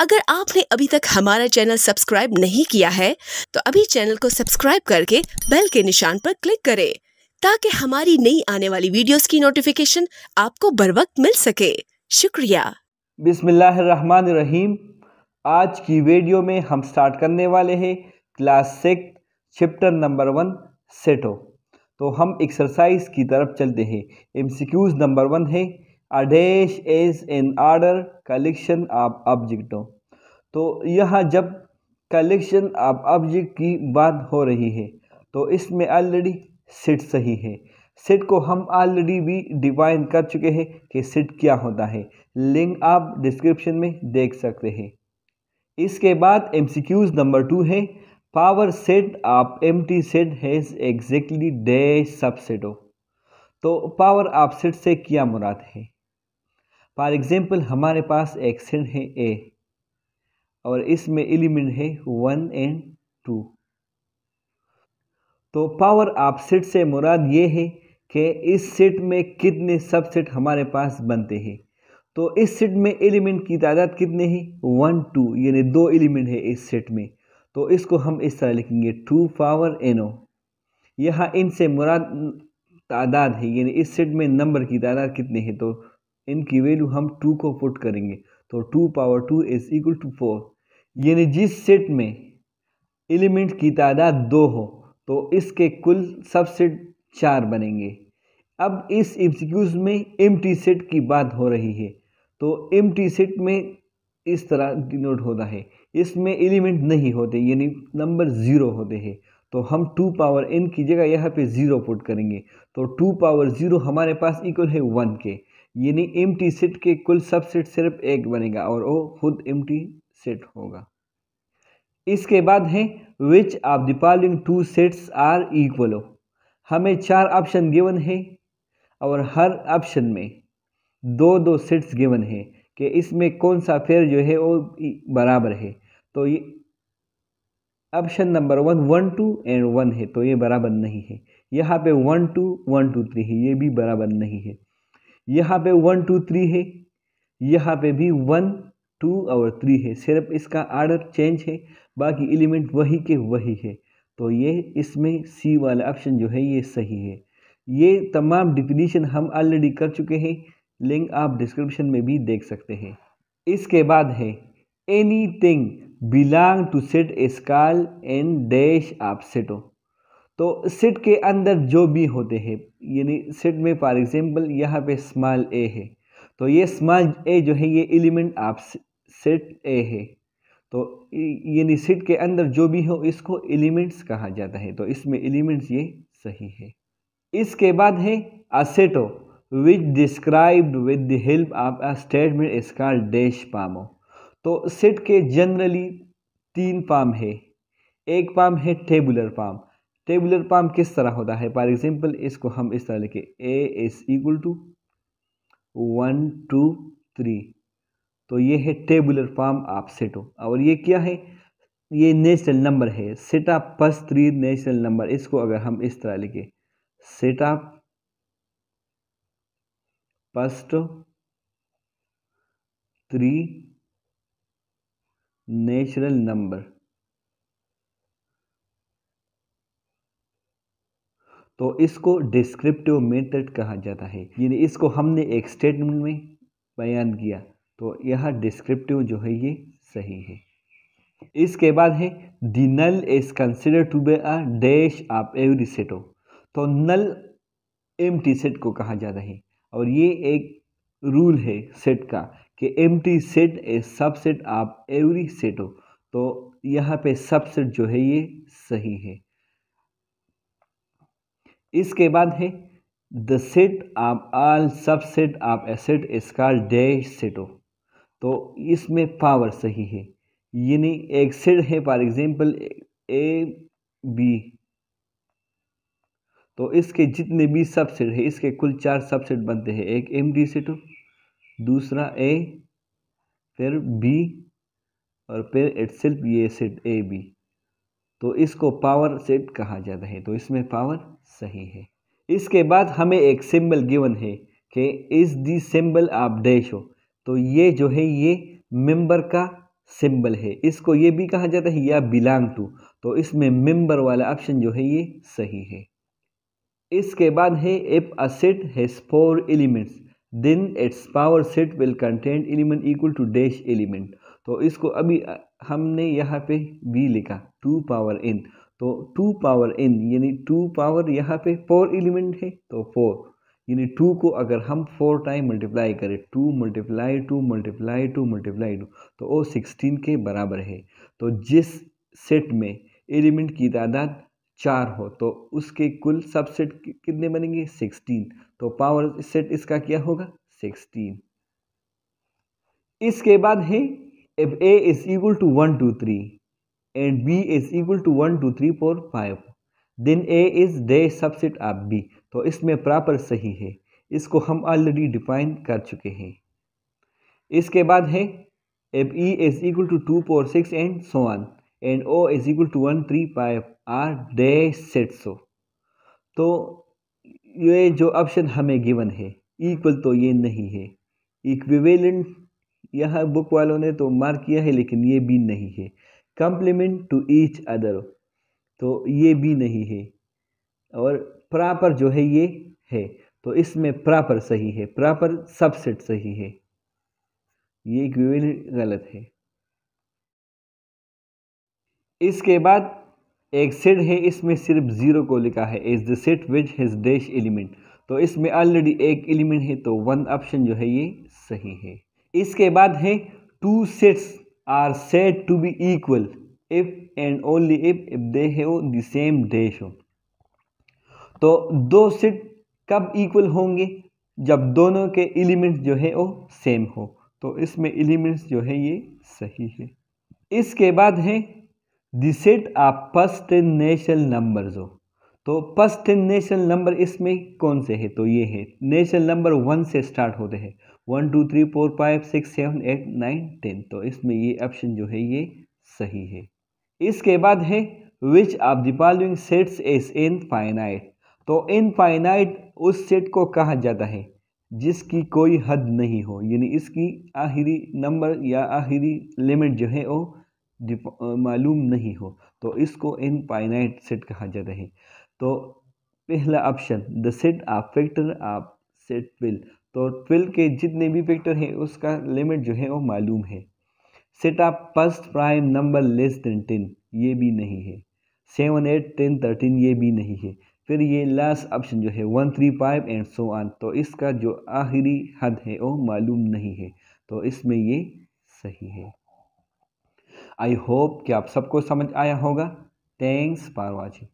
अगर आपने अभी तक हमारा चैनल सब्सक्राइब नहीं किया है तो अभी चैनल को सब्सक्राइब करके बेल के निशान पर क्लिक करें ताकि हमारी नई आने वाली वीडियोस की नोटिफिकेशन आपको बर वक्त मिल सके शुक्रिया बिसमीम आज की वीडियो में हम स्टार्ट करने वाले हैं class six chapter number one सेटो तो हम एक्सरसाइज की तरफ चलते हैं एमसीक्यूज नंबर वन है अडेश is an order collection of ऑब्जेक्टों तो यह जब कलेक्शन ऑफ ऑब्जेक्ट की बात हो रही है तो इसमें ऑलरेडी सिट सही है सिट को हम ऑलरेडी भी डिफाइन कर चुके हैं कि सिट क्या होता है लिंक आप डिस्क्रिप्शन में देख सकते हैं इसके बाद एमसीक्यूज नंबर टू है power set of empty set has exactly dash subset तो पावर आप सेट से क्या मुराद है फॉर एग्ज़ाम्पल हमारे पास एक्सेंट है ए और इसमें एलिमेंट है वन एंड टू तो पावर आप सेट से मुराद ये है कि इस सेट में कितने सबसेट हमारे पास बनते हैं तो इस सेट में एलिमेंट की तादाद कितने हैं वन टू यानी दो एलिमेंट है इस सेट में तो इसको हम इस तरह लिखेंगे टू पावर एन ओ यहाँ इनसे मुराद तादाद है यानी इस सेट में नंबर की तादाद कितने हैं तो इनकी वैल्यू हम टू को पुट करेंगे तो two power two is equal to four यानी जिस सेट में एलिमेंट की तादाद दो हो तो इसके कुल सब सेट चार बनेंगे अब इस एमसीक्यूज में एम टी सेट की बात हो रही है तो एम टी सेट में इस तरह डिनोट होता है इसमें एलिमेंट नहीं होते यानी नंबर ज़ीरो होते हैं तो हम टू पावर एन की जगह यहाँ पे ज़ीरो पुट करेंगे तो टू पावर ज़ीरो हमारे पास इक्वल है वन के यानी एम टी सेट के कुल सबसेट सिर्फ एक बनेगा और वो खुद एम टी सेट होगा इसके बाद है which of the following two sets are इक्वलो हमें चार ऑप्शन गिवन है और हर ऑप्शन में दो दो सेट्स गिवन है कि इसमें कौन सा फेयर जो है वो बराबर है तो ये option number one one two and one है तो ये बराबर नहीं है यहाँ पे one two one two three है ये भी बराबर नहीं है यहाँ पे वन टू थ्री है यहाँ पे भी वन टू और थ्री है सिर्फ इसका आर्डर चेंज है बाकी एलिमेंट वही के वही है तो ये इसमें सी वाला ऑप्शन जो है ये सही है ये तमाम डिफिनीशन हम ऑलरेडी कर चुके हैं लिंक आप डिस्क्रिप्शन में भी देख सकते हैं इसके बाद है anything belong to set ए स्काल एंड डैश आप सेटो तो सिट के अंदर जो भी होते हैं यानी सिट में फॉर एग्ज़ाम्पल यहाँ पे स्मॉल ए है तो ये स्मॉल ए जो है ये एलिमेंट आप सेट ए है तो यानी सेट के अंदर जो भी हो इसको एलिमेंट्स कहा जाता है तो इसमें एलिमेंट्स ये सही है इसके बाद है असेटो which described with the help of a statement is called dash पामो तो सेट के जनरली तीन पाम है एक पाम है टेबुलर पाम टेबुलर पाम किस तरह होता है फॉर एग्जाम्पल इसको हम इस तरह लिखें A is equal to one two three तो ये है टेबुलर पाम ऑफ सेटो और ये क्या है ये नेचुरल नंबर है सेटा प्लस थ्री नेचुरल नंबर इसको अगर हम इस तरह लिखे सेटा प्लस थ्री नेचुरल नंबर तो इसको डिस्क्रिप्टिव मेथड कहा जाता है यानी इसको हमने एक स्टेटमेंट में बयान किया तो यह डिस्क्रिप्टिव जो है ये सही है इसके बाद है the null is consider to be a dash of every set तो नल एम टी सेट को कहा जाता है और ये एक रूल है सेट का कि empty set a subset of every set तो यहाँ पे सबसेट जो है ये सही है इसके बाद है the set of all set of a set set dash set तो इसमें पावर सही है यानी एक सेट है फॉर एग्जांपल ए बी तो इसके जितने भी सबसेट है इसके कुल चार सबसेट बनते हैं एक एम डी सेटो दूसरा ए फिर बी और फिर इट्सेल्फ ये सेट ए बी तो इसको पावर सेट कहा जाता है तो इसमें पावर सही है इसके बाद हमें एक सिंबल गिवन है कि इस दी सिंबल आप डैश हो तो ये जो है ये मेंबर का सिंबल है इसको ये भी कहा जाता है या बिलोंग टू तो इसमें मेंबर वाला ऑप्शन जो है ये सही है इसके बाद है if a set has four elements then its power set will content element equal to dash element तो इसको अभी हमने यहाँ पे भी लिखा टू पावर एन तो टू पावर एन यानी टू पावर यहाँ पे फोर एलिमेंट है तो फोर यानी टू को अगर हम फोर टाइम मल्टीप्लाई करें two multiply two multiply two multiply two तो वो सिक्सटीन के बराबर है तो जिस सेट में एलिमेंट की तादाद चार हो तो उसके कुल सबसेट कितने बनेंगे सिक्सटीन तो पावर सेट इसका क्या होगा सिक्सटीन इसके बाद है if A is equal to one two three and B is equal to one two three four five then A is the subset of B तो इसमें प्रॉपर सही है इसको हम ऑलरेडी डिफाइन कर चुके हैं इसके बाद है if E is equal to two four six and so on and O is equal to one three five are the set so तो ये जो ऑप्शन हमें गिवन है इक्वल तो ये नहीं है इक्विवेलेंट यह बुक वालों ने तो मार्क किया है लेकिन ये भी नहीं है कंप्लीमेंट टू ईच अदर तो ये भी नहीं है और प्रॉपर जो है ये है तो इसमें प्रॉपर सही है प्रॉपर सबसेट सही है ये इक्विवेलेंट गलत है इसके बाद एक सेट है इसमें सिर्फ ज़ीरो को लिखा है is the set which has dash element तो इसमें ऑलरेडी एक एलिमेंट है तो वन ऑप्शन जो है ये सही है इसके बाद है two sets are are said to be equal if and if if if they the same dash हो तो दो सेट कब इक्वल होंगे जब दोनों के एलिमेंट्स जो है वो सेम हो तो इसमें एलिमेंट्स जो है ये सही है इसके बाद है the set of first national numbers हो तो फर्स्ट नेशनल नंबर इसमें कौन से है तो ये है नेशनल नंबर वन से स्टार्ट होते हैं one two three four five six seven eight nine ten तो इसमें ये ऑप्शन जो है ये सही है इसके बाद है which of the following sets is infinite तो इन फाइनाइट उस सेट को कहा जाता है जिसकी कोई हद नहीं हो यानी इसकी आखिरी नंबर या आखिरी लिमिट जो है वो मालूम नहीं हो तो इसको इन फाइनाइट सेट कहा जाता है तो पहला option the set of factor of set will तो ट्वेल्व के जितने भी फैक्टर हैं उसका लिमिट जो है वो मालूम है सेट आप first prime number less than ten ये भी नहीं है सेवन एट टेन थर्टीन ये भी नहीं है फिर ये लास्ट ऑप्शन जो है one three five and so on तो इसका जो आखिरी हद है वो मालूम नहीं है तो इसमें ये सही है आई होप कि आप सबको समझ आया होगा थैंक्स फॉर वॉचिंग